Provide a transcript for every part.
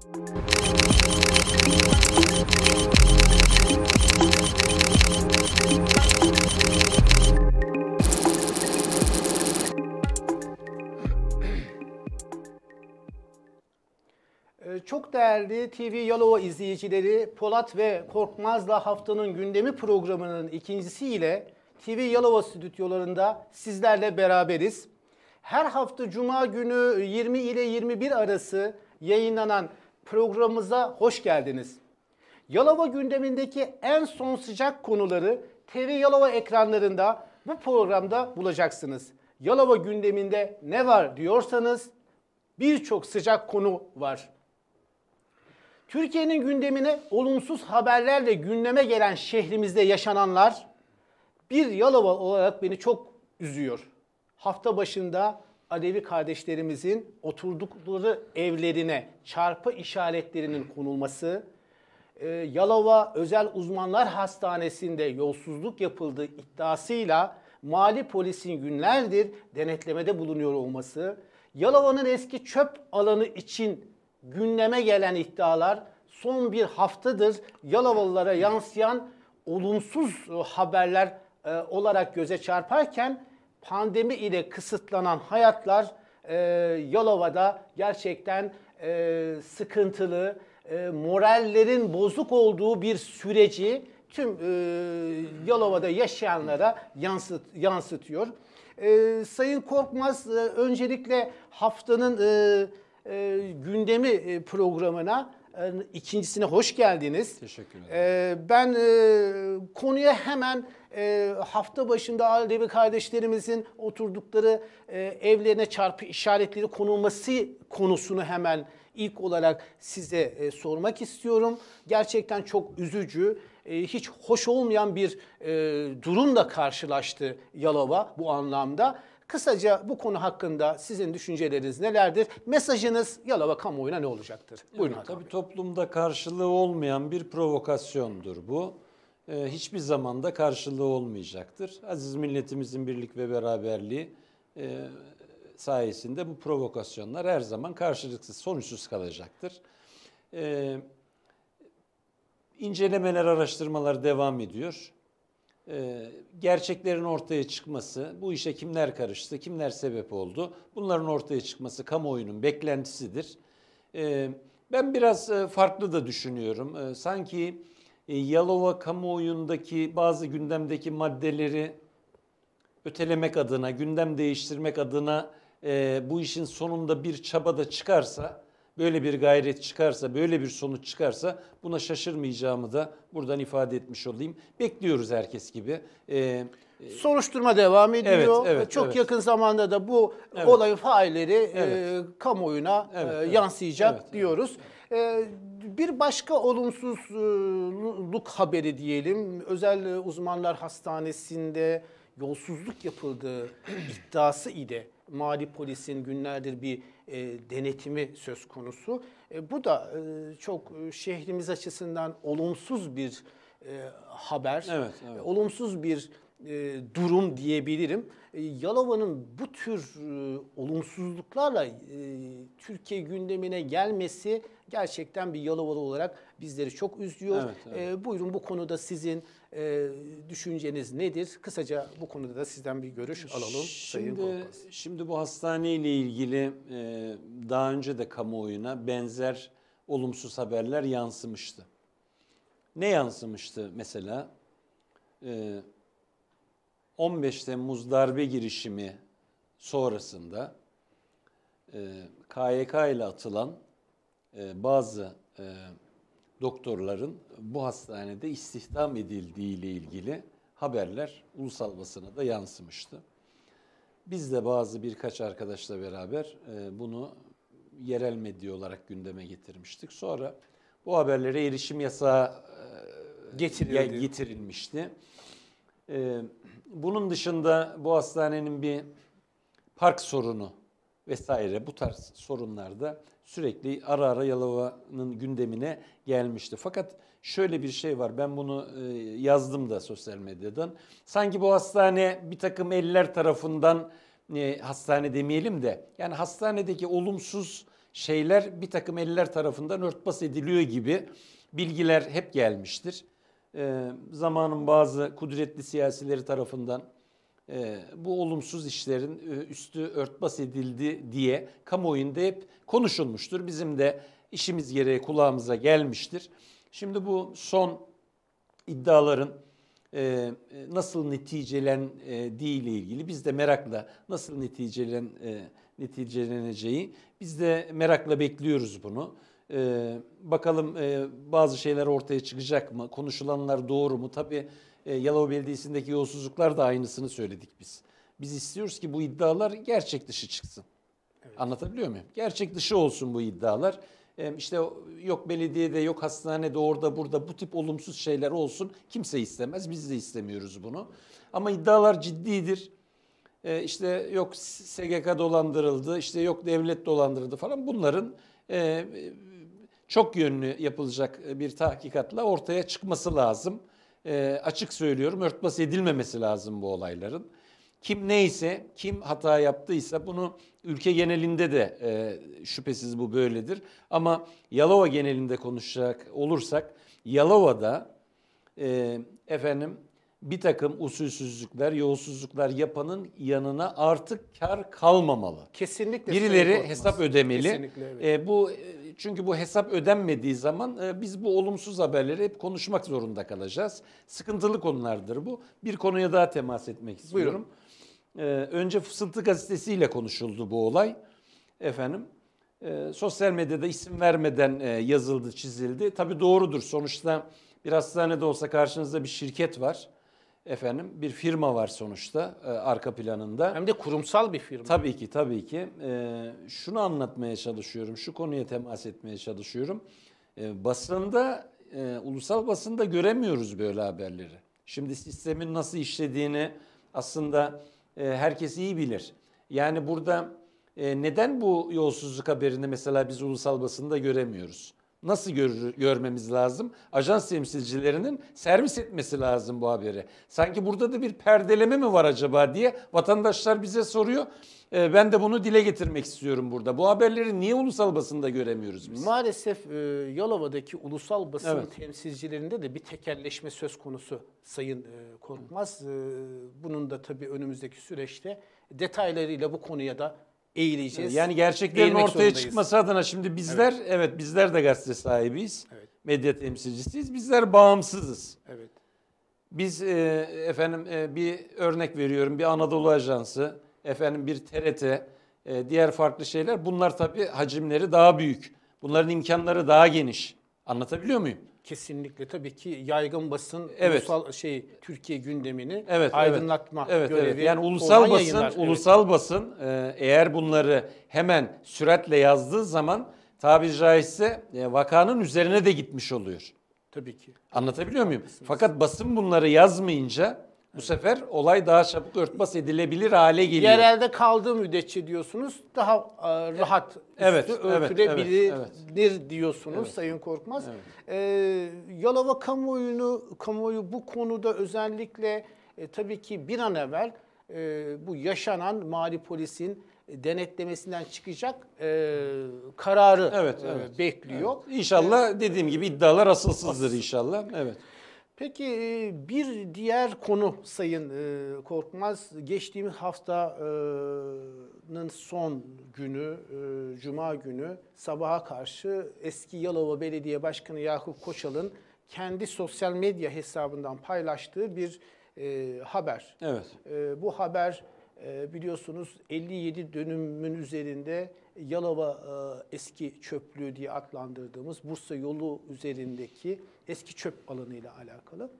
Ee, çok değerli TV Yalova izleyicileri Polat ve Korkmaz'la haftanın gündemi programının ikincisiyle TV Yalova stüdyolarında sizlerle beraberiz. Her hafta Cuma günü 20 ile 21 arası yayınlanan programımıza hoş geldiniz. Yalova gündemindeki en son sıcak konuları TV Yalova ekranlarında bu programda bulacaksınız. Yalova gündeminde ne var diyorsanız birçok sıcak konu var. Türkiye'nin gündemine olumsuz haberlerle gündeme gelen şehrimizde yaşananlar bir Yalova olarak beni çok üzüyor. Hafta başında Alevi kardeşlerimizin oturdukları evlerine çarpı işaretlerinin konulması, e, Yalova Özel Uzmanlar Hastanesi'nde yolsuzluk yapıldığı iddiasıyla mali polisin günlerdir denetlemede bulunuyor olması, Yalova'nın eski çöp alanı için gündeme gelen iddialar son bir haftadır Yalovalılara yansıyan olumsuz e, haberler e, olarak göze çarparken pandemi ile kısıtlanan hayatlar e, Yalova'da gerçekten e, sıkıntılı, e, morallerin bozuk olduğu bir süreci tüm e, Yalova'da yaşayanlara yansıt, yansıtıyor. E, Sayın Korkmaz e, öncelikle haftanın e, e, gündemi e, programına ikincisine hoş geldiniz. Teşekkür ederim. Ee, ben e, konuya hemen e, hafta başında Alevi kardeşlerimizin oturdukları e, evlerine çarpı işaretleri konulması konusunu hemen ilk olarak size e, sormak istiyorum. Gerçekten çok üzücü, e, hiç hoş olmayan bir e, durumla karşılaştı Yalova bu anlamda. Kısaca bu konu hakkında sizin düşünceleriniz nelerdir? Mesajınız Yalova kamuoyuna ne olacaktır? Buyurun yani, Tabii toplumda karşılığı olmayan bir provokasyondur bu. Ee, hiçbir da karşılığı olmayacaktır. Aziz milletimizin birlik ve beraberliği e, sayesinde bu provokasyonlar her zaman karşılıksız, sonuçsuz kalacaktır. Ee, incelemeler, araştırmalar devam ediyor. E, gerçeklerin ortaya çıkması, bu işe kimler karıştı, kimler sebep oldu, bunların ortaya çıkması kamuoyunun beklentisidir. E, ben biraz e, farklı da düşünüyorum. sanki Yalova kamuoyundaki bazı gündemdeki maddeleri ötelemek adına, gündem değiştirmek adına bu işin sonunda bir çaba da çıkarsa böyle bir gayret çıkarsa, böyle bir sonuç çıkarsa buna şaşırmayacağımı da buradan ifade etmiş olayım. Bekliyoruz herkes gibi. Ee, Soruşturma devam ediyor. Evet, evet, ee, Çok evet. yakın zamanda da bu evet. olayın failleri e, evet. e, kamuoyuna evet, e, yansıyacak evet, diyoruz. Evet. E, bir başka olumsuzluk haberi diyelim. Özel uzmanlar hastanesinde yolsuzluk yapıldığı iddiası ile mali polisin günlerdir bir e, denetimi söz konusu. E, bu da e, çok e, şehrimiz açısından olumsuz bir e, haber, evet, evet. E, olumsuz bir e, durum diyebilirim. E, Yalova'nın bu tür e, olumsuzluklarla Türkiye gündemine gelmesi gerçekten bir Yalovalı olarak bizleri çok üzüyor. Evet, evet. buyurun bu konuda sizin düşünceniz nedir? Kısaca bu konuda da sizden bir görüş alalım şimdi, Sayın Şimdi bu hastaneyle ilgili daha önce de kamuoyuna benzer olumsuz haberler yansımıştı. Ne yansımıştı mesela? Mesela 15 Temmuz darbe girişimi sonrasında e, KYK ile atılan e, bazı e, doktorların bu hastanede istihdam edildiği ile ilgili haberler ulusal basına da yansımıştı. Biz de bazı birkaç arkadaşla beraber e, bunu yerel medya olarak gündeme getirmiştik. Sonra bu haberlere erişim yasağı e, getirilmişti. Ee, bunun dışında bu hastanenin bir park sorunu vesaire bu tarz sorunlar da sürekli ara ara Yalova'nın gündemine gelmişti. Fakat şöyle bir şey var ben bunu e, yazdım da sosyal medyadan. Sanki bu hastane bir takım eller tarafından e, hastane demeyelim de yani hastanedeki olumsuz şeyler bir takım eller tarafından örtbas ediliyor gibi bilgiler hep gelmiştir e, zamanın bazı kudretli siyasileri tarafından e, bu olumsuz işlerin e, üstü örtbas edildi diye kamuoyunda hep konuşulmuştur. Bizim de işimiz gereği kulağımıza gelmiştir. Şimdi bu son iddiaların e, nasıl neticelendiği e, ile ilgili biz de merakla nasıl neticelen e, neticeleneceği biz de merakla bekliyoruz bunu. Ee, bakalım e, bazı şeyler ortaya çıkacak mı? Konuşulanlar doğru mu? Tabii e, Yalova Belediyesi'ndeki yolsuzluklar da aynısını söyledik biz. Biz istiyoruz ki bu iddialar gerçek dışı çıksın. Evet. Anlatabiliyor muyum? Gerçek dışı olsun bu iddialar. E, işte yok belediyede, yok hastanede, orada, burada bu tip olumsuz şeyler olsun. Kimse istemez, biz de istemiyoruz bunu. Ama iddialar ciddidir. E, işte yok SGK dolandırıldı, işte yok devlet dolandırıldı falan bunların... E, çok yönlü yapılacak e, bir tahkikatla ortaya çıkması lazım. E, açık söylüyorum örtbas edilmemesi lazım bu olayların. Kim neyse, kim hata yaptıysa bunu ülke genelinde de e, şüphesiz bu böyledir. Ama Yalova genelinde konuşacak olursak Yalova'da e, efendim bir takım usulsüzlükler, yolsuzluklar yapanın yanına artık kar kalmamalı. Kesinlikle. Birileri hesap ödemeli. Kesinlikle evet. E, bu e, çünkü bu hesap ödenmediği zaman e, biz bu olumsuz haberleri hep konuşmak zorunda kalacağız. Sıkıntılı konulardır bu. Bir konuya daha temas etmek istiyorum. E, önce Fısıltı gazetesiyle konuşuldu bu olay. Efendim e, sosyal medyada isim vermeden e, yazıldı, çizildi. Tabii doğrudur. Sonuçta bir hastanede olsa karşınızda bir şirket var efendim bir firma var sonuçta e, arka planında. Hem de kurumsal bir firma. Tabii ki tabii ki. E, şunu anlatmaya çalışıyorum, şu konuya temas etmeye çalışıyorum. E, basında, e, ulusal basında göremiyoruz böyle haberleri. Şimdi sistemin nasıl işlediğini aslında e, herkes iyi bilir. Yani burada e, neden bu yolsuzluk haberini mesela biz ulusal basında göremiyoruz? nasıl görür, görmemiz lazım? Ajans temsilcilerinin servis etmesi lazım bu haberi. Sanki burada da bir perdeleme mi var acaba diye vatandaşlar bize soruyor. Ee, ben de bunu dile getirmek istiyorum burada. Bu haberleri niye ulusal basında göremiyoruz biz? Maalesef e, Yalova'daki ulusal basın evet. temsilcilerinde de bir tekelleşme söz konusu Sayın e, Korkmaz. E, bunun da tabii önümüzdeki süreçte detaylarıyla bu konuya da eğileceğiz. Yani gerçeklerin ortaya zorundayız. çıkması adına şimdi bizler evet. evet bizler de gazete sahibiyiz. Evet. Medya temsilcisiyiz. Bizler bağımsızız. Evet. Biz e, efendim e, bir örnek veriyorum. Bir Anadolu Ajansı, efendim bir TRT, e, diğer farklı şeyler. Bunlar tabii hacimleri daha büyük. Bunların imkanları daha geniş. Anlatabiliyor muyum? kesinlikle tabii ki yaygın basın evet. ulusal şey Türkiye gündemini evet, aydınlatma evet, görevi. Evet. Yani ulusal basın yayınlar, ulusal evet. basın e, eğer bunları hemen süratle yazdığı zaman tabiri caizse e, vakanın üzerine de gitmiş oluyor. Tabii ki. Anlatabiliyor muyum? Fakat basın bunları yazmayınca bu sefer olay daha çabuk örtbas edilebilir hale geliyor. Yerelde kaldığı müddetçe diyorsunuz daha e, rahat evet, üstü evet, örtülebilir evet, evet. diyorsunuz evet. Sayın Korkmaz. Evet. Ee, Yalova kamuoyunu kamuoyu bu konuda özellikle e, tabii ki bir an evvel e, bu yaşanan mali polisin e, denetlemesinden çıkacak e, kararı evet, e, evet, e, bekliyor. Evet. İnşallah e, dediğim gibi iddialar asılsızdır inşallah. Evet. Peki e, bir diğer konu Sayın e, Korkmaz, geçtiğimiz haftanın son günü, e, Cuma günü sabaha karşı eski Yalova Belediye Başkanı Yakup Koçal'ın kendi sosyal medya hesabından paylaştığı bir haber. Evet. Bu haber biliyorsunuz 57 dönümün üzerinde Yalova eski çöplüğü diye adlandırdığımız Bursa yolu üzerindeki eski çöp alanıyla alakalı.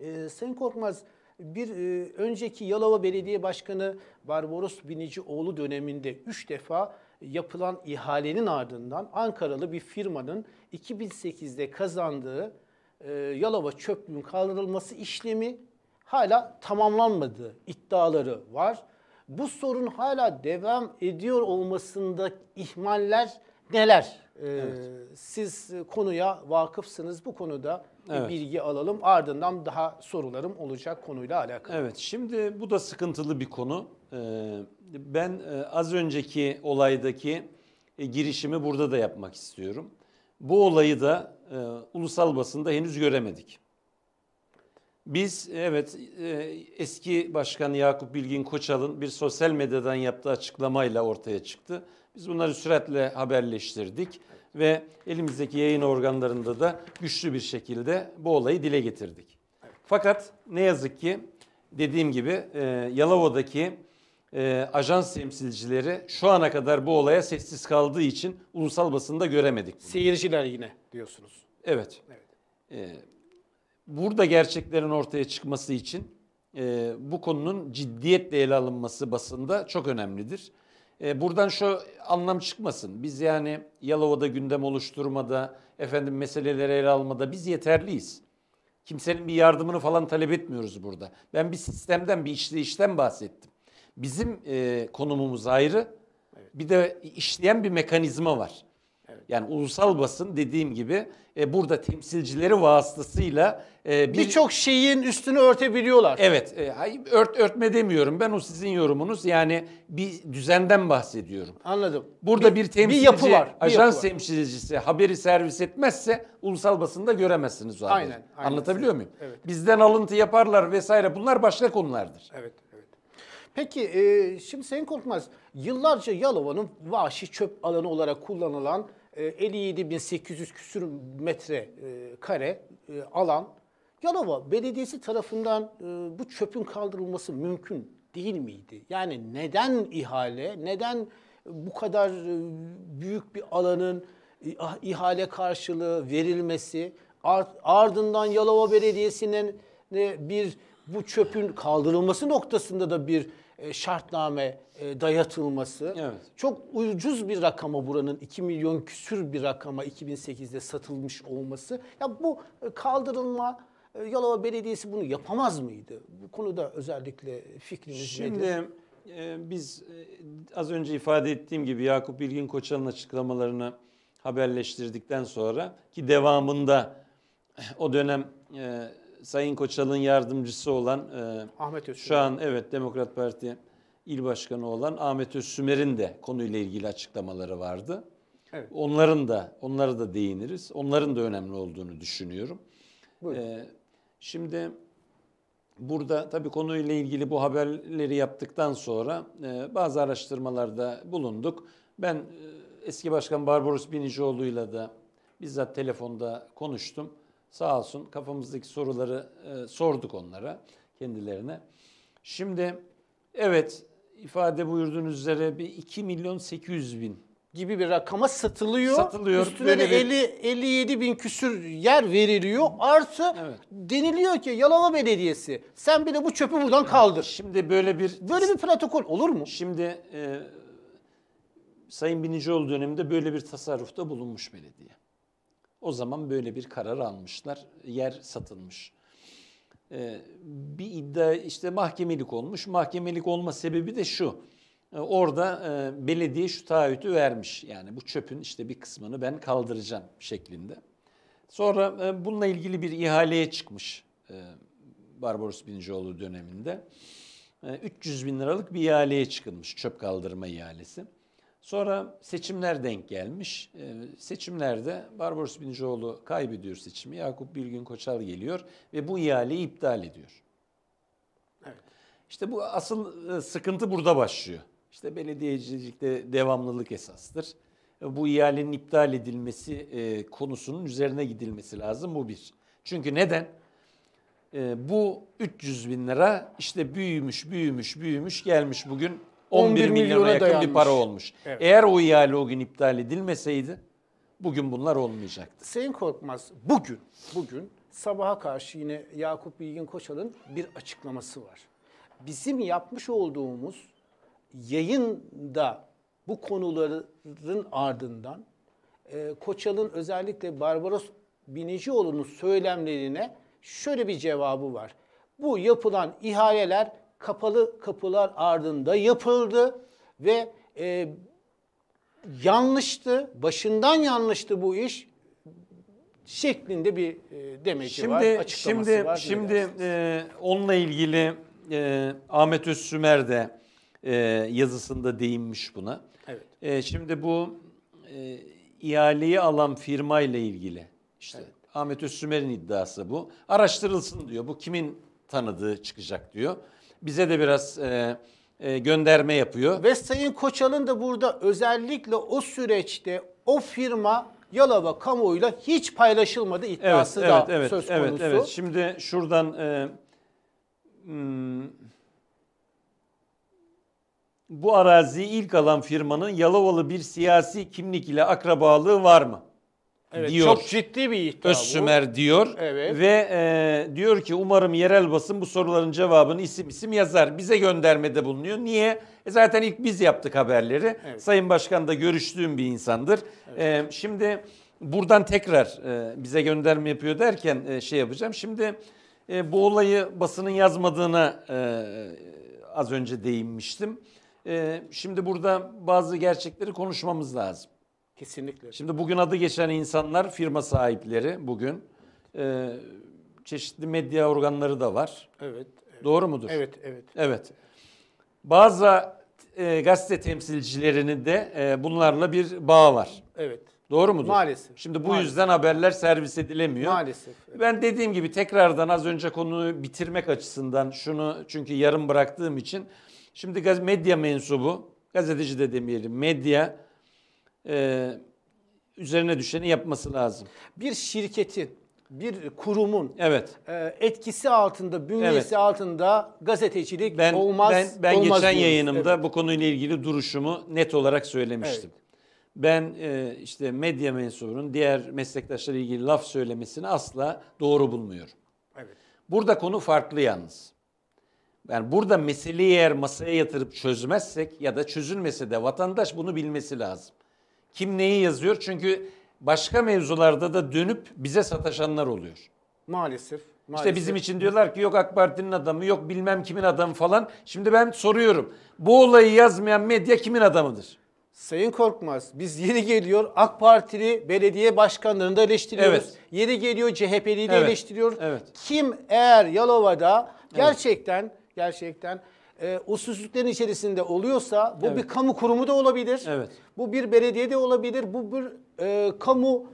E, Sayın Korkmaz bir e, önceki Yalova Belediye Başkanı Barbaros Binicioğlu döneminde üç defa yapılan ihalenin ardından Ankaralı bir firmanın 2008'de kazandığı e, Yalova çöplüğün kaldırılması işlemi hala tamamlanmadığı iddiaları var. Bu sorun hala devam ediyor olmasında ihmaller neler? Ee, evet. Siz e, konuya vakıfsınız. Bu konuda evet. bilgi alalım. Ardından daha sorularım olacak konuyla alakalı. Evet şimdi bu da sıkıntılı bir konu. Ee, ben e, az önceki olaydaki e, girişimi burada da yapmak istiyorum. Bu olayı da e, ulusal basında henüz göremedik. Biz evet e, eski başkan Yakup Bilgin Koçal'ın bir sosyal medyadan yaptığı açıklamayla ortaya çıktı. Biz bunları süratle haberleştirdik ve elimizdeki yayın organlarında da güçlü bir şekilde bu olayı dile getirdik. Fakat ne yazık ki dediğim gibi e, Yalova'daki e, ajans temsilcileri şu ana kadar bu olaya sessiz kaldığı için ulusal basında göremedik. Bunu. Seyirciler yine diyorsunuz. Evet. evet. E, burada gerçeklerin ortaya çıkması için e, bu konunun ciddiyetle ele alınması basında çok önemlidir. E, buradan şu anlam çıkmasın. Biz yani Yalova'da gündem oluşturmada, efendim meseleleri ele almada biz yeterliyiz. Kimsenin bir yardımını falan talep etmiyoruz burada. Ben bir sistemden, bir işleyişten bahsettim. Bizim e, konumumuz ayrı. Bir de işleyen bir mekanizma var. Yani ulusal basın dediğim gibi e, burada temsilcileri vasıtasıyla e, bir- Birçok şeyin üstünü örtebiliyorlar. Evet, e, hayır, ört örtme demiyorum. Ben o sizin yorumunuz. Yani bir düzenden bahsediyorum. Anladım. Burada bir, temsilci, bir yapı var. bir yapı ajans var. temsilcisi haberi servis etmezse ulusal basında göremezsiniz o haberi. Aynen, aynen. Anlatabiliyor muyum? Evet. Bizden alıntı yaparlar vesaire bunlar başka konulardır. Evet, evet. Peki e, şimdi Sayın Korkmaz, yıllarca Yalova'nın vahşi çöp alanı olarak kullanılan e, 57.800 küsür metre e, kare e, alan Yalova Belediyesi tarafından e, bu çöpün kaldırılması mümkün değil miydi? Yani neden ihale, neden bu kadar büyük bir alanın ah, ihale karşılığı verilmesi, ardından Yalova Belediyesi'nin bir bu çöpün kaldırılması noktasında da bir e, şartname e, dayatılması. Evet. Çok ucuz bir rakama buranın 2 milyon küsür bir rakama 2008'de satılmış olması. Ya bu e, kaldırılma Yalova Belediyesi bunu yapamaz mıydı? Bu konuda özellikle fikriniz Şimdi, nedir? Şimdi e, biz e, az önce ifade ettiğim gibi Yakup Bilgin Koçan'ın açıklamalarını haberleştirdikten sonra ki devamında o dönem e, Sayın Koçal'ın yardımcısı olan e, Ahmet Özsümer. şu an evet Demokrat Parti il başkanı olan Ahmet Özsümer'in de konuyla ilgili açıklamaları vardı. Evet. Onların da onlara da değiniriz. Onların da önemli olduğunu düşünüyorum. E, şimdi burada tabii konuyla ilgili bu haberleri yaptıktan sonra e, bazı araştırmalarda bulunduk. Ben e, eski başkan Barbaros Binicioğlu'yla da bizzat telefonda konuştum. Sağ olsun kafamızdaki soruları e, sorduk onlara, kendilerine. Şimdi evet ifade buyurduğunuz üzere bir 2 milyon 800 bin gibi bir rakama satılıyor. Satılıyor. Üstüne de bir... 50, 57 bin küsür yer veriliyor. Artı evet. deniliyor ki Yalova Belediyesi sen bir de bu çöpü buradan kaldır. Şimdi böyle bir... Böyle bir protokol olur mu? Şimdi e, Sayın Binicioğlu döneminde böyle bir tasarrufta bulunmuş belediye. O zaman böyle bir karar almışlar. Yer satılmış. Ee, bir iddia işte mahkemelik olmuş. Mahkemelik olma sebebi de şu. Ee, orada e, belediye şu taahhütü vermiş. Yani bu çöpün işte bir kısmını ben kaldıracağım şeklinde. Sonra e, bununla ilgili bir ihaleye çıkmış e, Barbaros Bincioğlu döneminde. E, 300 bin liralık bir ihaleye çıkılmış çöp kaldırma ihalesi. Sonra seçimler denk gelmiş. Ee, seçimlerde Barbaros Binicioğlu kaybediyor seçimi. Yakup Bilgin Koçal geliyor ve bu ihaleyi iptal ediyor. Evet. İşte bu asıl e, sıkıntı burada başlıyor. İşte belediyecilikte devamlılık esastır. E, bu ihalenin iptal edilmesi e, konusunun üzerine gidilmesi lazım bu bir. Çünkü neden? E, bu 300 bin lira işte büyümüş, büyümüş, büyümüş gelmiş bugün 11, milyona yakın dayanmış. bir para olmuş. Evet. Eğer o ihale o gün iptal edilmeseydi bugün bunlar olmayacaktı. Sayın Korkmaz bugün bugün sabaha karşı yine Yakup Bilgin Koçal'ın bir açıklaması var. Bizim yapmış olduğumuz yayında bu konuların ardından e, Koçal'ın özellikle Barbaros Binicioğlu'nun söylemlerine şöyle bir cevabı var. Bu yapılan ihaleler kapalı kapılar ardında yapıldı ve e, yanlıştı, başından yanlıştı bu iş şeklinde bir e, demeci şimdi, var, açıklaması şimdi, var. Şimdi e, onunla ilgili e, Ahmet Üssümer de e, yazısında değinmiş buna. Evet. E, şimdi bu e, ihaleyi alan firma ile ilgili işte evet. Ahmet Üssümer'in iddiası bu. Araştırılsın diyor. Bu kimin tanıdığı çıkacak diyor bize de biraz e, e, gönderme yapıyor. Ve Sayın Koçal'ın da burada özellikle o süreçte o firma Yalova kamuoyuyla hiç paylaşılmadı iddiası evet, da evet, söz konusu. Evet, evet. Şimdi şuradan e, hmm, bu araziyi ilk alan firmanın Yalovalı bir siyasi kimlik ile akrabalığı var mı? evet, diyor. Çok ciddi bir iddia Öz Sümer diyor evet. ve e, diyor ki umarım yerel basın bu soruların cevabını isim isim yazar. Bize göndermede bulunuyor. Niye? E zaten ilk biz yaptık haberleri. Evet. Sayın Başkan da görüştüğüm bir insandır. Evet. E, şimdi buradan tekrar e, bize gönderme yapıyor derken e, şey yapacağım. Şimdi e, bu olayı basının yazmadığına e, az önce değinmiştim. E, şimdi burada bazı gerçekleri konuşmamız lazım. Kesinlikle. Şimdi bugün adı geçen insanlar firma sahipleri bugün. Ee, çeşitli medya organları da var. Evet. evet. Doğru mudur? Evet, evet. Evet. Bazı e, gazete temsilcilerinin de e, bunlarla bir bağ var. Evet. Doğru mudur? Maalesef. Şimdi bu Maalesef. yüzden haberler servis edilemiyor. Maalesef. Evet. Ben dediğim gibi tekrardan az önce konuyu bitirmek açısından şunu çünkü yarım bıraktığım için şimdi medya mensubu, gazeteci de demeyelim, medya e, üzerine düşeni yapması lazım. Bir şirketin, bir kurumun Evet. e, etkisi altında, bünyesi Evet. altında gazetecilik Ben olmaz. ben, ben olmaz geçen yayınımda Evet. bu konuyla ilgili duruşumu net olarak söylemiştim. Ben e, işte medya mensubunun diğer meslektaşlarıyla ilgili laf söylemesini asla doğru bulmuyorum. Evet. Burada konu farklı yalnız. Yani burada meseleyi eğer masaya yatırıp çözmezsek ya da çözülmese de vatandaş bunu bilmesi lazım. Kim neyi yazıyor? Çünkü başka mevzularda da dönüp bize sataşanlar oluyor. Maalesef. maalesef. İşte bizim için diyorlar ki yok AK Parti'nin adamı, yok bilmem kimin adamı falan. Şimdi ben soruyorum. Bu olayı yazmayan medya kimin adamıdır? Sayın Korkmaz biz yeni geliyor AK Partili belediye başkanlarını da eleştiriyoruz. Evet. Yeni geliyor CHP'liyi de evet. eleştiriyoruz. Evet. Kim eğer Yalova'da gerçekten evet. gerçekten e, usulsüzlüklerin içerisinde oluyorsa bu evet. bir kamu kurumu da olabilir. Evet. Bu bir belediye de olabilir. Bu bir e, kamu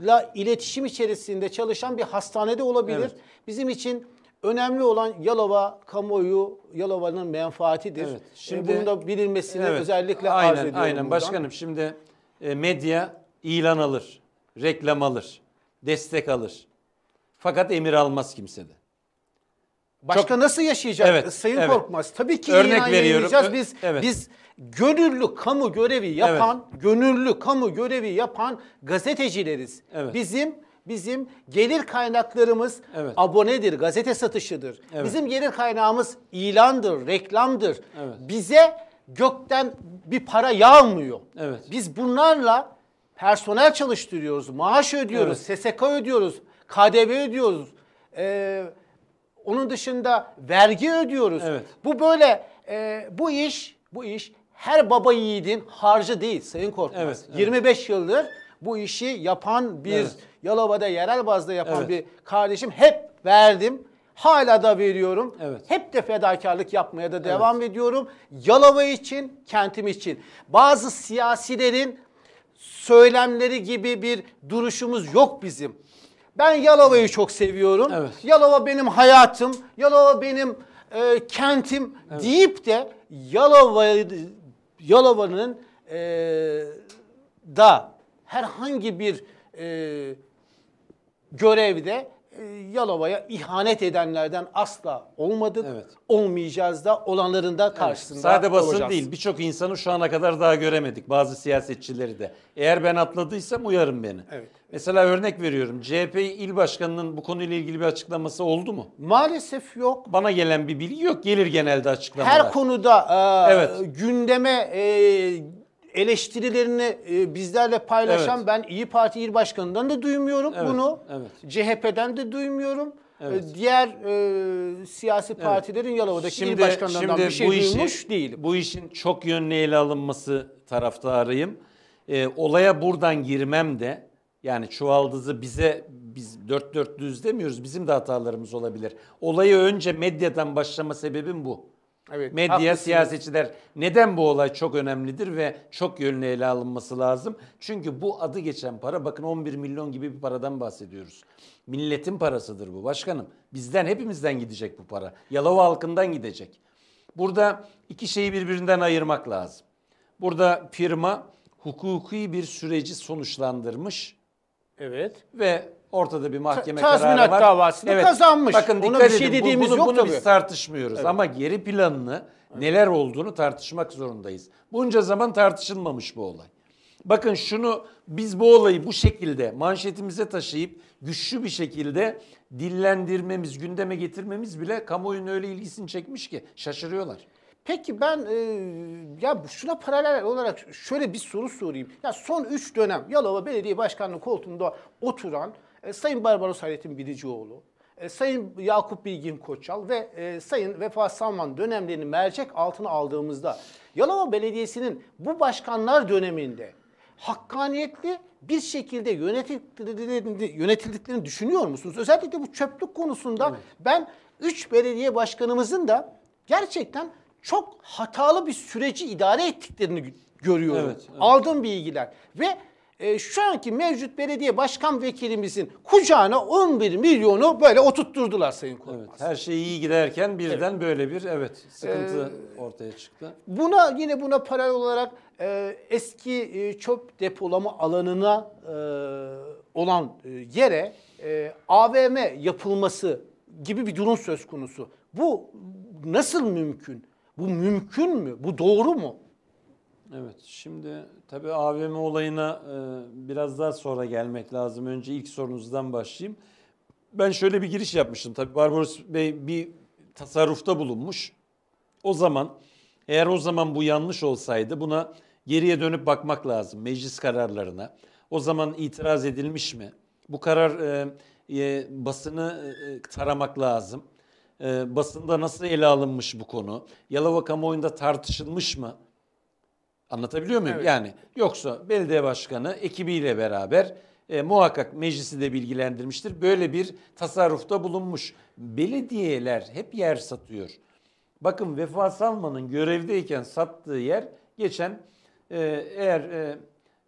la iletişim içerisinde çalışan bir hastanede olabilir. Evet. Bizim için önemli olan Yalova kamuoyu, Yalova'nın menfaatidir. Evet. E, şimdi e, bunun da bilinmesini evet. özellikle aynen, arz ediyorum. Aynen buradan. başkanım şimdi e, medya ilan alır, reklam alır, destek alır. Fakat emir almaz kimse de. Başka Çok, nasıl yaşayacak evet, Sayın evet. Korkmaz? Tabii ki Örnek ilan yayınlayacağız. Biz, evet. biz gönüllü kamu görevi yapan, evet. gönüllü kamu görevi yapan gazetecileriz. Evet. Bizim bizim gelir kaynaklarımız evet. abonedir, gazete satışıdır. Evet. Bizim gelir kaynağımız ilandır, reklamdır. Evet. Bize gökten bir para yağmıyor. Evet. Biz bunlarla personel çalıştırıyoruz, maaş ödüyoruz, evet. SSK ödüyoruz, KDV ödüyoruz. Ee, onun dışında vergi ödüyoruz. Evet. Bu böyle e, bu iş bu iş her baba yiğidin harcı değil Sayın Korkmaz. Evet, evet. 25 yıldır bu işi yapan bir evet. Yalova'da yerel bazda yapan evet. bir kardeşim hep verdim. Hala da veriyorum. Evet. Hep de fedakarlık yapmaya da devam evet. ediyorum. Yalova için, kentim için. Bazı siyasilerin söylemleri gibi bir duruşumuz yok bizim. Ben Yalova'yı çok seviyorum. Evet. Yalova benim hayatım. Yalova benim e, kentim evet. deyip de Yalova Yalova'nın e, da herhangi bir e, görevde e, Yalova'ya ihanet edenlerden asla olmadık. Evet. Olmayacağız da olanların da karşısında evet. Sade basın olacağız. değil birçok insanı şu ana kadar daha göremedik bazı siyasetçileri de. Eğer ben atladıysam uyarın beni. Evet. Mesela örnek veriyorum. CHP il başkanının bu konuyla ilgili bir açıklaması oldu mu? Maalesef yok. Bana gelen bir bilgi yok. Gelir genelde açıklamalar. Her konuda e, evet. gündeme e, eleştirilerini e, bizlerle paylaşan evet. ben İyi Parti il başkanından da duymuyorum evet. bunu. Evet. CHP'den de duymuyorum. E, evet. Diğer e, siyasi partilerin evet. Yalova'daki şimdi, il başkanlarından şimdi bir şey bu duymuş işi, Bu işin çok yönlü ele alınması taraftarıyım. E, olaya buradan girmem de yani çuvaldızı bize biz dört dört düz demiyoruz. Bizim de hatalarımız olabilir. Olayı önce medyadan başlama sebebim bu. Evet, Medya, haklısınız. siyasetçiler neden bu olay çok önemlidir ve çok yönlü ele alınması lazım? Çünkü bu adı geçen para bakın 11 milyon gibi bir paradan bahsediyoruz. Milletin parasıdır bu başkanım. Bizden hepimizden gidecek bu para. Yalova halkından gidecek. Burada iki şeyi birbirinden ayırmak lazım. Burada firma hukuki bir süreci sonuçlandırmış Evet. Ve ortada bir mahkeme Ta kararı var. Tazminat davasını evet. kazanmış. Bakın Ona bir şey edin. dediğimiz bunu, yok bunu biz tartışmıyoruz evet. ama geri planını neler olduğunu tartışmak zorundayız. Bunca zaman tartışılmamış bu olay. Bakın şunu biz bu olayı bu şekilde manşetimize taşıyıp güçlü bir şekilde dillendirmemiz, gündeme getirmemiz bile kamuoyunun öyle ilgisini çekmiş ki şaşırıyorlar. Peki ben e, ya şuna paralel olarak şöyle bir soru sorayım. Ya son 3 dönem Yalova Belediye Başkanlığı koltuğunda oturan e, Sayın Barbaros Hayrettin Bilicioğlu, e, Sayın Yakup Bilgin Koçal ve e, Sayın Vefa Salman dönemlerini mercek altına aldığımızda Yalova Belediyesi'nin bu başkanlar döneminde hakkaniyetli bir şekilde yönetildiklerini, yönetildiklerini düşünüyor musunuz? Özellikle bu çöplük konusunda evet. ben 3 belediye başkanımızın da gerçekten çok hatalı bir süreci idare ettiklerini görüyorum. Evet, evet. Aldığım bilgiler ve e, şu anki mevcut belediye başkan vekilimizin kucağına 11 milyonu böyle oturtturdular Sayın Korkmaz. Evet, her şey iyi giderken birden evet. böyle bir evet sıkıntı ee, ortaya çıktı. Buna yine buna paralel olarak e, eski e, çöp depolama alanına e, olan e, yere e, AVM yapılması gibi bir durum söz konusu. Bu nasıl mümkün? Bu mümkün mü? Bu doğru mu? Evet, şimdi tabii AVM olayına e, biraz daha sonra gelmek lazım. Önce ilk sorunuzdan başlayayım. Ben şöyle bir giriş yapmıştım. Tabii Barbaros Bey bir tasarrufta bulunmuş. O zaman eğer o zaman bu yanlış olsaydı buna geriye dönüp bakmak lazım meclis kararlarına. O zaman itiraz edilmiş mi? Bu karar e, e, basını e, e taramak lazım e, basında nasıl ele alınmış bu konu? Yalova kamuoyunda tartışılmış mı? Anlatabiliyor muyum? Evet. Yani yoksa belediye başkanı ekibiyle beraber e, muhakkak meclisi de bilgilendirmiştir. Böyle bir tasarrufta bulunmuş. Belediyeler hep yer satıyor. Bakın Vefa Salman'ın görevdeyken sattığı yer geçen e, eğer e,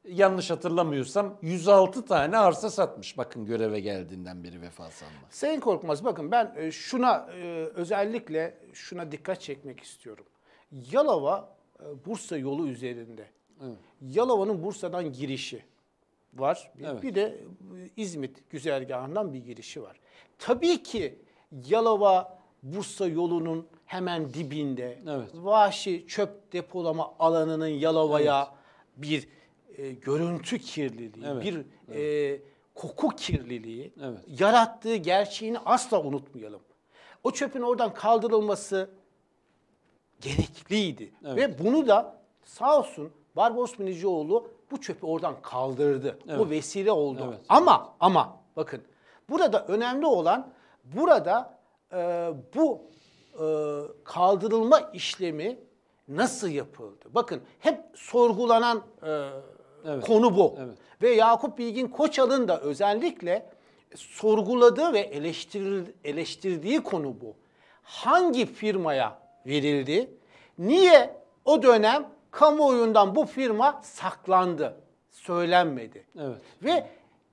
yanlış hatırlamıyorsam 106 tane arsa satmış bakın göreve geldiğinden beri Vefa Sanmaz. Sayın Korkmaz bakın ben e, şuna e, özellikle şuna dikkat çekmek istiyorum. Yalova e, Bursa yolu üzerinde. Evet. Yalova'nın Bursa'dan girişi var. Bir, evet. bir de İzmit güzergahından bir girişi var. Tabii ki Yalova Bursa yolunun hemen dibinde evet. vahşi çöp depolama alanının Yalova'ya evet. bir e, görüntü kirliliği, evet, bir evet. E, koku kirliliği evet. yarattığı gerçeğini asla unutmayalım. O çöpün oradan kaldırılması gerekliydi. Evet. Ve bunu da sağ olsun Barbaros Minicioğlu bu çöpü oradan kaldırdı. Evet. Bu vesile oldu. Evet. Ama ama bakın burada önemli olan burada e, bu e, kaldırılma işlemi nasıl yapıldı? Bakın hep sorgulanan e, Evet. Konu bu. Evet. Ve Yakup Bilgin Koçal'ın da özellikle sorguladığı ve eleştirir, eleştirdiği konu bu. Hangi firmaya verildi? Niye o dönem kamuoyundan bu firma saklandı, söylenmedi? Evet. Ve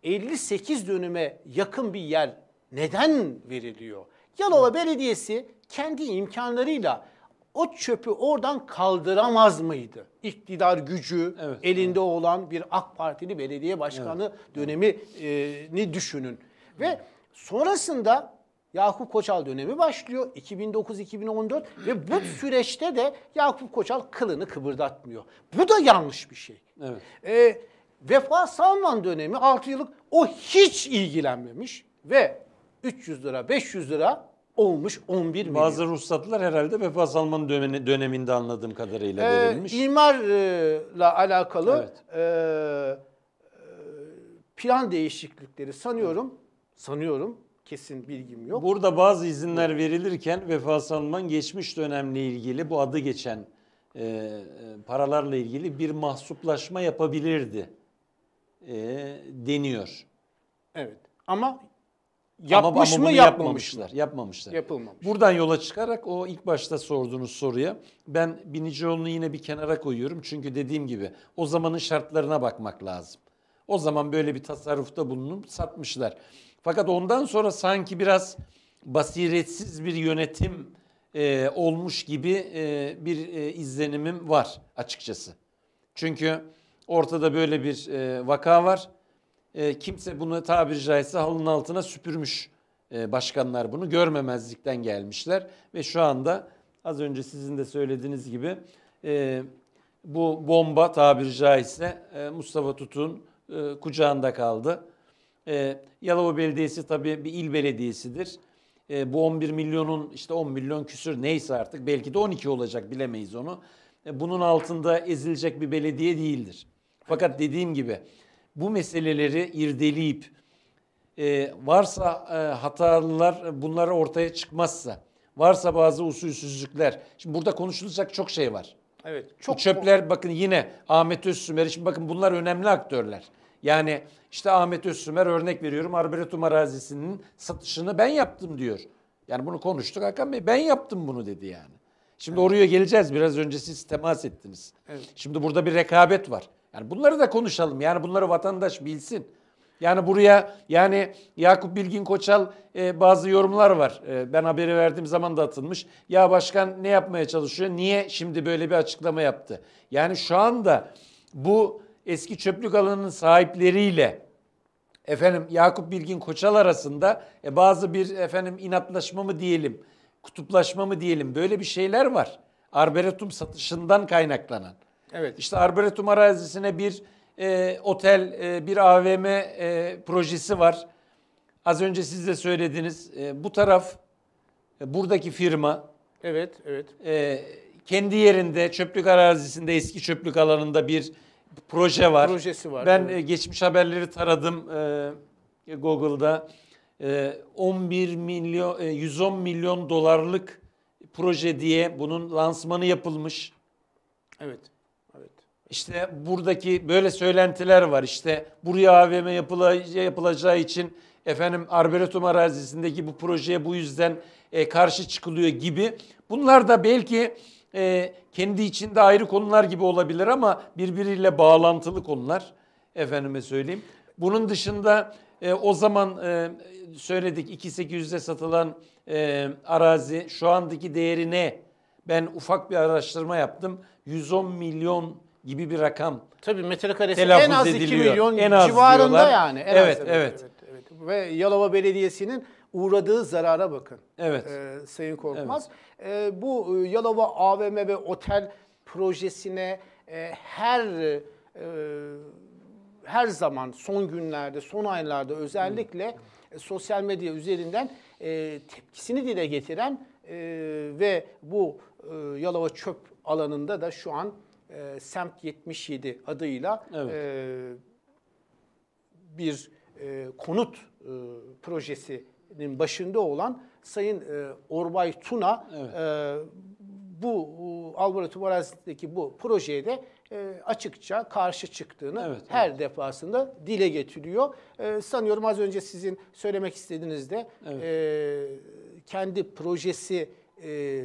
58 dönüme yakın bir yer neden veriliyor? Yalova Belediyesi kendi imkanlarıyla o çöpü oradan kaldıramaz mıydı? İktidar gücü evet, elinde evet. olan bir AK Partili belediye başkanı evet, dönemini e, düşünün. Ve sonrasında Yakup Koçal dönemi başlıyor 2009-2014 ve bu süreçte de Yakup Koçal kılını kıpırdatmıyor. Bu da yanlış bir şey. Evet. E, Vefa Salman dönemi 6 yıllık o hiç ilgilenmemiş ve 300 lira 500 lira olmuş 11 milyon. Bazı ruhsatlar herhalde Vefa Salman döneminde anladığım kadarıyla ee, verilmiş. E, imarla alakalı evet. e, e plan değişiklikleri sanıyorum, evet. sanıyorum kesin bilgim yok. Burada bazı izinler verilirken Vefa Salman geçmiş dönemle ilgili bu adı geçen e, e paralarla ilgili bir mahsuplaşma yapabilirdi e, deniyor. Evet ama Yapmış ama, ama mı yapmamışlar? Yapmamışlar. Yapılmamış. Buradan yola çıkarak o ilk başta sorduğunuz soruya ben Binicioğlu'nu yine bir kenara koyuyorum. Çünkü dediğim gibi o zamanın şartlarına bakmak lazım. O zaman böyle bir tasarrufta bulunup satmışlar. Fakat ondan sonra sanki biraz basiretsiz bir yönetim e, olmuş gibi e, bir e, izlenimim var açıkçası. Çünkü ortada böyle bir e, vaka var e, kimse bunu tabiri caizse halının altına süpürmüş e, başkanlar bunu görmemezlikten gelmişler. Ve şu anda az önce sizin de söylediğiniz gibi e, bu bomba tabiri caizse e, Mustafa Tutun e, kucağında kaldı. E, Yalova Belediyesi tabii bir il belediyesidir. E, bu 11 milyonun işte 10 milyon küsür neyse artık belki de 12 olacak bilemeyiz onu. E, bunun altında ezilecek bir belediye değildir. Fakat dediğim gibi bu meseleleri irdeleyip e, varsa e, hatalılar bunları ortaya çıkmazsa varsa bazı usulsüzlükler. Şimdi burada konuşulacak çok şey var. Evet. Çok bu çöpler bakın yine Ahmet Özsümer için bakın bunlar önemli aktörler. Yani işte Ahmet Özsümer örnek veriyorum Arboretum arazisinin satışını ben yaptım diyor. Yani bunu konuştuk Hakan Bey ben yaptım bunu dedi yani. Şimdi evet. oraya geleceğiz biraz önce siz temas ettiniz. Evet. Şimdi burada bir rekabet var. Yani bunları da konuşalım. Yani bunları vatandaş bilsin. Yani buraya yani Yakup Bilgin Koçal e, bazı yorumlar var. E, ben haberi verdiğim zaman da atılmış. Ya başkan ne yapmaya çalışıyor? Niye şimdi böyle bir açıklama yaptı? Yani şu anda bu eski çöplük alanının sahipleriyle efendim Yakup Bilgin Koçal arasında e, bazı bir efendim inatlaşma mı diyelim, kutuplaşma mı diyelim böyle bir şeyler var. Arboretum satışından kaynaklanan. Evet. İşte Arboretum arazisine bir e, otel, e, bir AVM e, projesi var. Az önce siz de söylediniz. E, bu taraf, e, buradaki firma. Evet, evet. E, kendi yerinde çöplük arazisinde, eski çöplük alanında bir proje var. Projesi var. Ben evet. E, geçmiş haberleri taradım e, Google'da. E, 11 milyon, e, 110 milyon dolarlık proje diye bunun lansmanı yapılmış. Evet. İşte buradaki böyle söylentiler var. İşte buraya AVM yapılacağı, yapılacağı için efendim Arboretum arazisindeki bu projeye bu yüzden e, karşı çıkılıyor gibi. Bunlar da belki e, kendi içinde ayrı konular gibi olabilir ama birbiriyle bağlantılı konular. Efendime söyleyeyim. Bunun dışında e, o zaman e, söyledik 2800'e satılan e, arazi şu andaki değeri ne? Ben ufak bir araştırma yaptım. 110 milyon gibi bir rakam. Tabii metrekaresi en az ediliyor. 2 milyon en az civarında diyorlar. yani. En evet, az evet. evet, evet. Ve Yalova Belediyesi'nin uğradığı zarara bakın. Evet. Ee, Sayın Korkmaz. Evet. Ee, bu e, Yalova AVM ve otel projesine e, her e, her zaman son günlerde, son aylarda özellikle hmm. sosyal medya üzerinden e, tepkisini dile getiren e, ve bu e, Yalova çöp alanında da şu an e, Semt 77 adıyla evet. e, bir e, konut e, projesinin başında olan Sayın e, Orbay Tuna evet. e, bu Alvaro Tuvaraz'daki bu projeye de e, açıkça karşı çıktığını evet, her evet. defasında dile getiriyor. E, sanıyorum az önce sizin söylemek istediğinizde evet. e, kendi projesi e,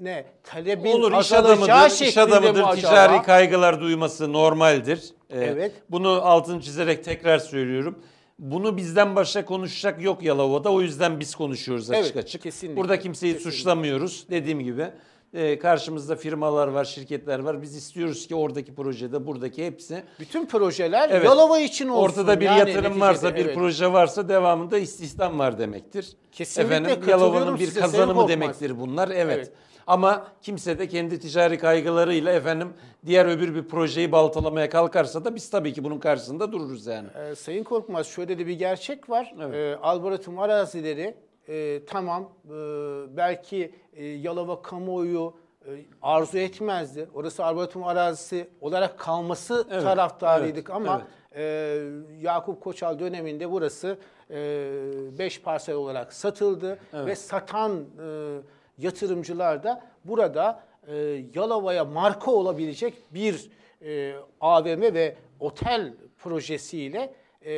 ne talebin Olur, iş adamıdır, iş adamıdır acaba? ticari kaygılar duyması normaldir. Ee, evet. Bunu altını çizerek tekrar söylüyorum. Bunu bizden başka konuşacak yok Yalova'da. O yüzden biz konuşuyoruz açık evet, açık. Kesinlikle, Burada kimseyi kesinlikle. suçlamıyoruz. Dediğim gibi e, karşımızda firmalar var, şirketler var. Biz istiyoruz ki oradaki projede, buradaki hepsi. Bütün projeler evet, Yalova için olsun. Ortada bir yani, yatırım neticede, varsa, evet. bir proje varsa devamında istihdam var demektir. Kesinlikle Efendim, Yalova'nın bir kazanımı demektir bunlar. Evet. evet. Ama kimse de kendi ticari kaygılarıyla efendim diğer öbür bir projeyi baltalamaya kalkarsa da biz tabii ki bunun karşısında dururuz yani. Ee, Sayın Korkmaz şöyle de bir gerçek var. Evet. Ee, Alboretum arazileri e, tamam e, belki e, Yalova kamuoyu e, arzu etmezdi. Orası Arboretum arazisi olarak kalması evet, taraftarıydık evet, ama evet. E, Yakup Koçal döneminde burası 5 e, beş parsel olarak satıldı evet. ve satan e, yatırımcılar da burada e, Yalova'ya marka olabilecek bir e, AVM ve otel projesiyle e,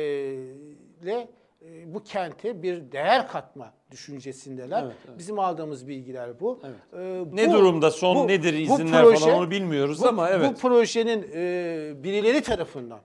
ile e, bu kente bir değer katma düşüncesindeler. Evet, evet. Bizim aldığımız bilgiler bu. Evet. Ee, bu ne durumda son bu, nedir izinler bu proje, falan onu bilmiyoruz bu, ama evet. Bu projenin e, birileri tarafından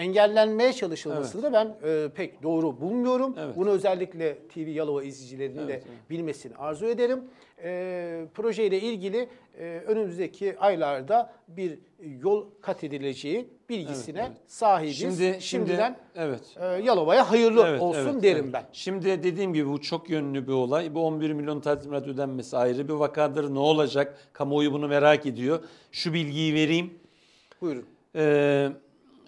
engellenmeye çalışılmasını evet. da ben e, pek doğru bulmuyorum. Evet. Bunu özellikle TV Yalova izleyicilerinin evet, de evet. bilmesini arzu ederim. E, projeyle ilgili e, önümüzdeki aylarda bir yol kat edileceği bilgisine evet, evet. sahibiz. Şimdi, Şimdiden şimdi, evet. e, Yalova'ya hayırlı evet, olsun evet, derim evet. ben. Şimdi dediğim gibi bu çok yönlü bir olay. Bu 11 milyon tazminat ödenmesi ayrı bir vakadır. Ne olacak? Kamuoyu bunu merak ediyor. Şu bilgiyi vereyim. Buyurun. Ee,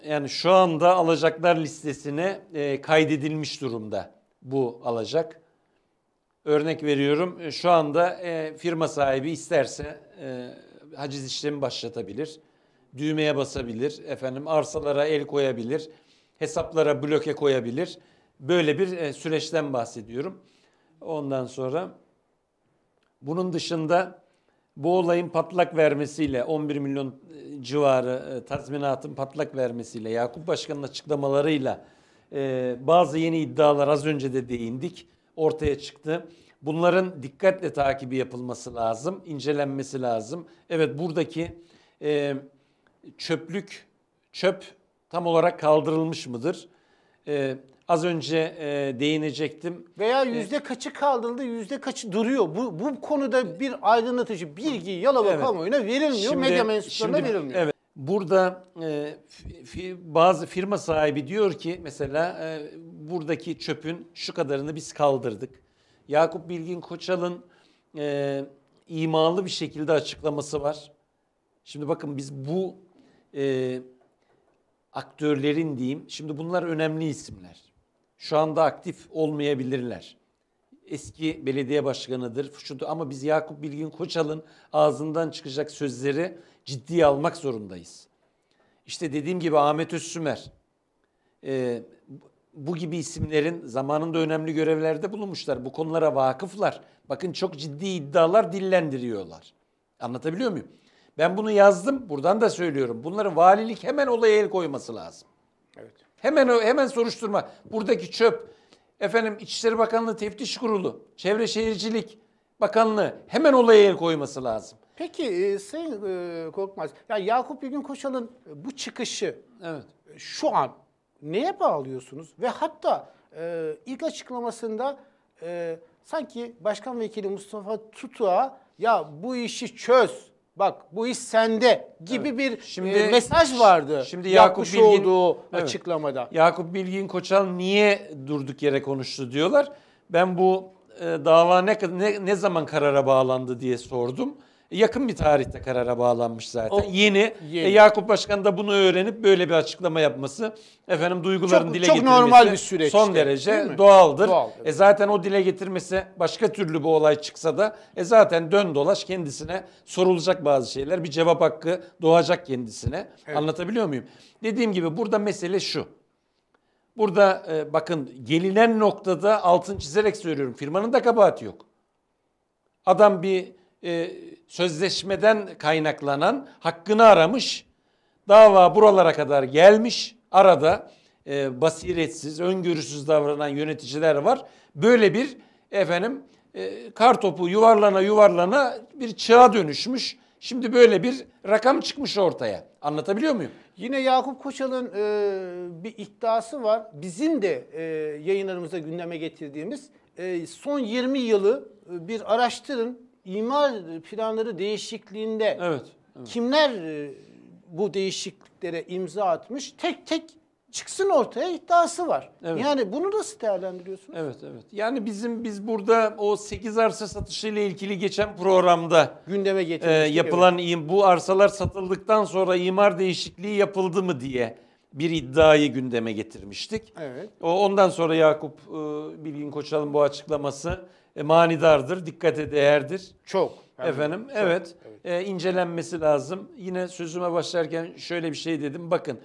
yani şu anda alacaklar listesine e, kaydedilmiş durumda bu alacak. Örnek veriyorum e, şu anda e, firma sahibi isterse e, haciz işlemi başlatabilir. Düğmeye basabilir, efendim arsalara el koyabilir, hesaplara bloke koyabilir. Böyle bir e, süreçten bahsediyorum. Ondan sonra bunun dışında bu olayın patlak vermesiyle 11 milyon e, civarı e, tazminatın patlak vermesiyle Yakup Başkan'ın açıklamalarıyla e, bazı yeni iddialar az önce de değindik ortaya çıktı. Bunların dikkatle takibi yapılması lazım, incelenmesi lazım. Evet buradaki e, çöplük, çöp tam olarak kaldırılmış mıdır? E, az önce e, değinecektim. Veya e, yüzde kaçı kaldırıldı, yüzde kaçı duruyor. Bu, bu konuda bir aydınlatıcı bilgi Yalova evet. kamuoyuna verilmiyor, şimdi, medya mensuplarına şimdi, verilmiyor. Evet. Burada e, fi, bazı firma sahibi diyor ki mesela e, buradaki çöpün şu kadarını biz kaldırdık. Yakup Bilgin Koçal'ın e, imalı bir şekilde açıklaması var. Şimdi bakın biz bu e, aktörlerin diyeyim, şimdi bunlar önemli isimler. Şu anda aktif olmayabilirler. Eski belediye başkanıdır. Şudur. Ama biz Yakup Bilgin Koçal'ın ağzından çıkacak sözleri ciddiye almak zorundayız. İşte dediğim gibi Ahmet Özsümer, e, bu gibi isimlerin zamanında önemli görevlerde bulunmuşlar. Bu konulara vakıflar. Bakın çok ciddi iddialar dillendiriyorlar. Anlatabiliyor muyum? Ben bunu yazdım. Buradan da söylüyorum. Bunların valilik hemen olaya el koyması lazım. Evet. Hemen hemen soruşturma. Buradaki çöp efendim İçişleri Bakanlığı Teftiş Kurulu, Çevre Şehircilik Bakanlığı hemen olaya el koyması lazım. Peki e, Sayın e, Korkmaz, ya Yakup Bilgin Koçan'ın e, bu çıkışı evet. E, şu an neye bağlıyorsunuz? Ve hatta e, ilk açıklamasında e, sanki Başkan Vekili Mustafa Tutua ya bu işi çöz, Bak bu iş sende gibi evet. bir e, şimdi, e, mesaj vardı. Şimdi Yakup Bilgin olduğu evet. açıklamada. Yakup Bilgin Koçal niye durduk yere konuştu diyorlar. Ben bu e, dava ne, ne ne zaman karara bağlandı diye sordum yakın bir tarihte karara bağlanmış zaten. O, yeni. E, yeni. E, Yakup Başkan da bunu öğrenip böyle bir açıklama yapması efendim duyguların çok, dile çok getirmesi normal bir süreç son işte, derece doğaldır. Doğal, E zaten o dile getirmesi başka türlü bu olay çıksa da e zaten dön dolaş kendisine sorulacak bazı şeyler bir cevap hakkı doğacak kendisine. Evet. Anlatabiliyor muyum? Dediğim gibi burada mesele şu. Burada e, bakın gelinen noktada altın çizerek söylüyorum. Firmanın da kabahati yok. Adam bir e, sözleşmeden kaynaklanan hakkını aramış. Dava buralara kadar gelmiş. Arada e, basiretsiz, öngörüsüz davranan yöneticiler var. Böyle bir efendim e, kar topu yuvarlana yuvarlana bir çığa dönüşmüş. Şimdi böyle bir rakam çıkmış ortaya. Anlatabiliyor muyum? Yine Yakup Koçal'ın e, bir iddiası var. Bizim de e, yayınlarımızda gündeme getirdiğimiz e, son 20 yılı e, bir araştırın imar planları değişikliğinde evet, evet. kimler e, bu değişikliklere imza atmış? Tek tek çıksın ortaya iddiası var. Evet. Yani bunu nasıl değerlendiriyorsunuz? Evet evet. Yani bizim biz burada o 8 arsa satışıyla ilgili geçen programda gündeme e, getirmiştik. E, yapılan evet. bu arsalar satıldıktan sonra imar değişikliği yapıldı mı diye bir iddiayı gündeme getirmiştik. Evet. ondan sonra Yakup e, Bilgin Koçal'ın bu açıklaması e, manidardır, dikkate değerdir. Çok. Efendim çok, evet, evet. E, incelenmesi lazım. Yine sözüme başlarken şöyle bir şey dedim. Bakın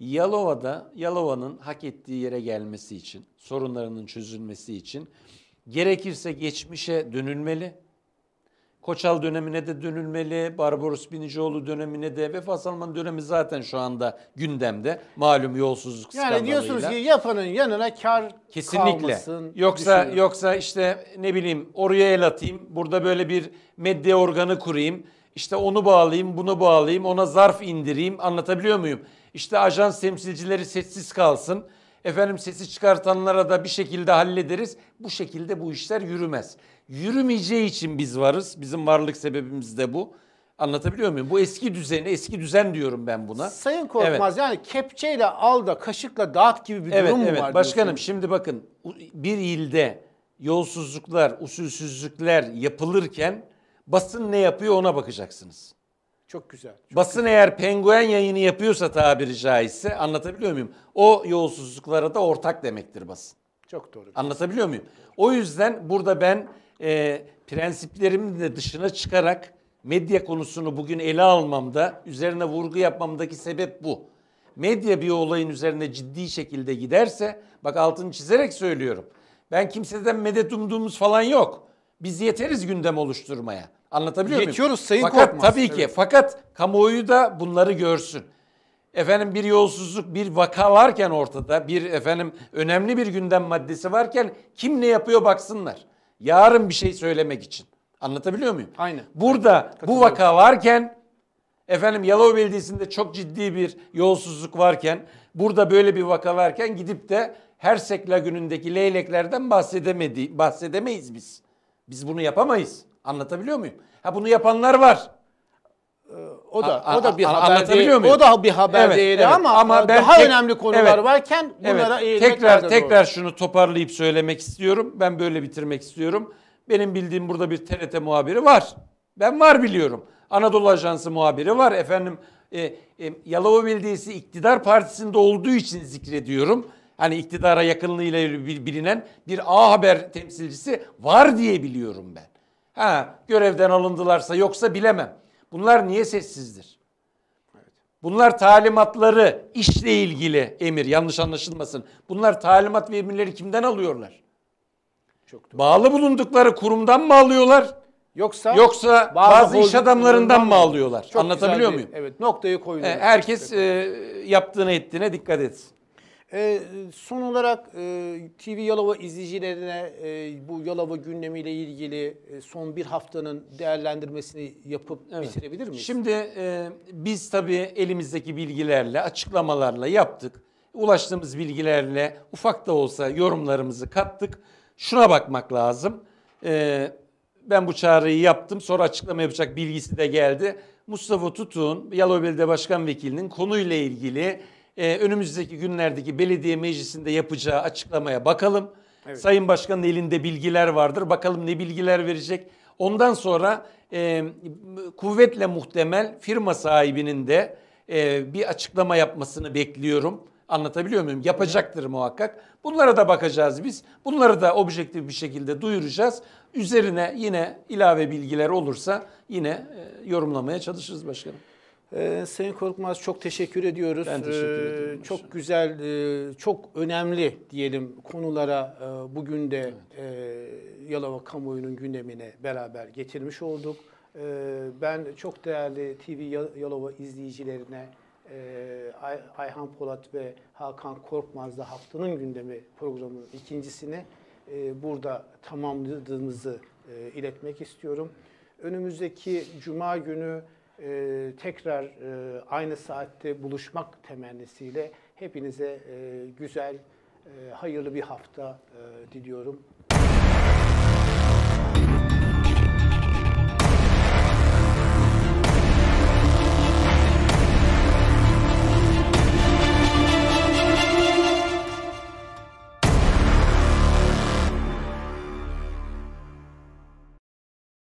Yalova'da Yalova'nın hak ettiği yere gelmesi için, sorunlarının çözülmesi için gerekirse geçmişe dönülmeli. Koçal dönemine de dönülmeli, Barbaros Binicioğlu dönemine de ve Fasalman dönemi zaten şu anda gündemde. Malum yolsuzluk yani skandalıyla. Yani diyorsunuz ki yapanın yanına kar Kesinlikle. kalmasın. Yoksa yoksa işte ne bileyim oraya el atayım, burada böyle bir medya organı kurayım. İşte onu bağlayayım, bunu bağlayayım, ona zarf indireyim. Anlatabiliyor muyum? İşte ajans temsilcileri sessiz kalsın. Efendim sesi çıkartanlara da bir şekilde hallederiz. Bu şekilde bu işler yürümez yürümeyeceği için biz varız. Bizim varlık sebebimiz de bu. Anlatabiliyor muyum? Bu eski düzeni, eski düzen diyorum ben buna. Sayın Korkmaz evet. yani kepçeyle al da kaşıkla dağıt gibi bir evet, durum evet. mu var? Evet başkanım diyorsun? şimdi bakın bir ilde yolsuzluklar, usulsüzlükler yapılırken basın ne yapıyor ona bakacaksınız. Çok güzel. Çok basın güzel. eğer penguen yayını yapıyorsa tabiri caizse anlatabiliyor muyum? O yolsuzluklara da ortak demektir basın. Çok doğru. Şey. Anlatabiliyor muyum? O yüzden burada ben e, prensiplerimin de dışına çıkarak medya konusunu bugün ele almamda, üzerine vurgu yapmamdaki sebep bu. Medya bir olayın üzerine ciddi şekilde giderse, bak altını çizerek söylüyorum. Ben kimseden medet umduğumuz falan yok. Biz yeteriz gündem oluşturmaya. Anlatabiliyor muyum? Yetiyoruz Sayın fakat, Korkmaz. Tabii evet. ki. Fakat kamuoyu da bunları görsün. Efendim bir yolsuzluk, bir vaka varken ortada, bir efendim önemli bir gündem maddesi varken kim ne yapıyor baksınlar. Yarın bir şey söylemek için. Anlatabiliyor muyum? Aynen. Burada Aynen. bu vaka varken efendim Yalova Belediyesi'nde çok ciddi bir yolsuzluk varken burada böyle bir vaka varken gidip de her sekla günündeki leyleklerden bahsedemedi, bahsedemeyiz biz. Biz bunu yapamayız. Anlatabiliyor muyum? Ha bunu yapanlar var. O da a, a, o da bir haber değil, muyum? O da bir haber evet, değeri evet. ama, ama ben daha tek, önemli konular evet, varken bunlara evet, tekrar tekrar doğru. şunu toparlayıp söylemek istiyorum. Ben böyle bitirmek istiyorum. Benim bildiğim burada bir TRT muhabiri var. Ben var biliyorum. Anadolu Ajansı muhabiri var. Efendim e, e, Yalova Belediyesi iktidar partisinde olduğu için zikrediyorum. Hani iktidara yakınlığıyla bilinen bir A Haber temsilcisi var diye biliyorum ben. Ha görevden alındılarsa yoksa bilemem. Bunlar niye sessizdir? Bunlar talimatları işle ilgili emir yanlış anlaşılmasın. Bunlar talimat ve emirleri kimden alıyorlar? Çok doğru. Bağlı bulundukları kurumdan mı alıyorlar? Yoksa yoksa bazı iş adamlarından mı alıyorlar? Çok Anlatabiliyor muyum? Evet, noktayı koyuyorlar. Herkes e, yaptığına ettiğine dikkat etsin. E, son olarak e, TV Yalova izleyicilerine e, bu Yalova gündemiyle ilgili e, son bir haftanın değerlendirmesini yapıp evet. bitirebilir miyiz? Şimdi e, biz tabii elimizdeki bilgilerle, açıklamalarla yaptık. Ulaştığımız bilgilerle ufak da olsa yorumlarımızı kattık. Şuna bakmak lazım. E, ben bu çağrıyı yaptım. Sonra açıklama yapacak bilgisi de geldi. Mustafa Tutun, Yalova Belediye Başkan Vekilinin konuyla ilgili e, önümüzdeki günlerdeki belediye meclisinde yapacağı açıklamaya bakalım. Evet. Sayın Başkan'ın elinde bilgiler vardır. Bakalım ne bilgiler verecek. Ondan sonra e, kuvvetle muhtemel firma sahibinin de e, bir açıklama yapmasını bekliyorum. Anlatabiliyor muyum? Yapacaktır muhakkak. Bunlara da bakacağız biz. Bunları da objektif bir şekilde duyuracağız. Üzerine yine ilave bilgiler olursa yine e, yorumlamaya çalışırız başkanım. Ee, Sayın Korkmaz çok teşekkür ediyoruz. Ben teşekkür ee, ederim. Ee, çok güzel, e, çok önemli diyelim konulara e, bugün de evet. e, Yalova kamuoyunun gündemine beraber getirmiş olduk. E, ben çok değerli TV Yalova izleyicilerine e, Ay Ayhan Polat ve Hakan Korkmaz'la haftanın gündemi programının ikincisini e, burada tamamladığımızı e, iletmek istiyorum. Önümüzdeki cuma günü e, tekrar e, aynı saatte buluşmak temennisiyle hepinize e, güzel, e, hayırlı bir hafta e, diliyorum.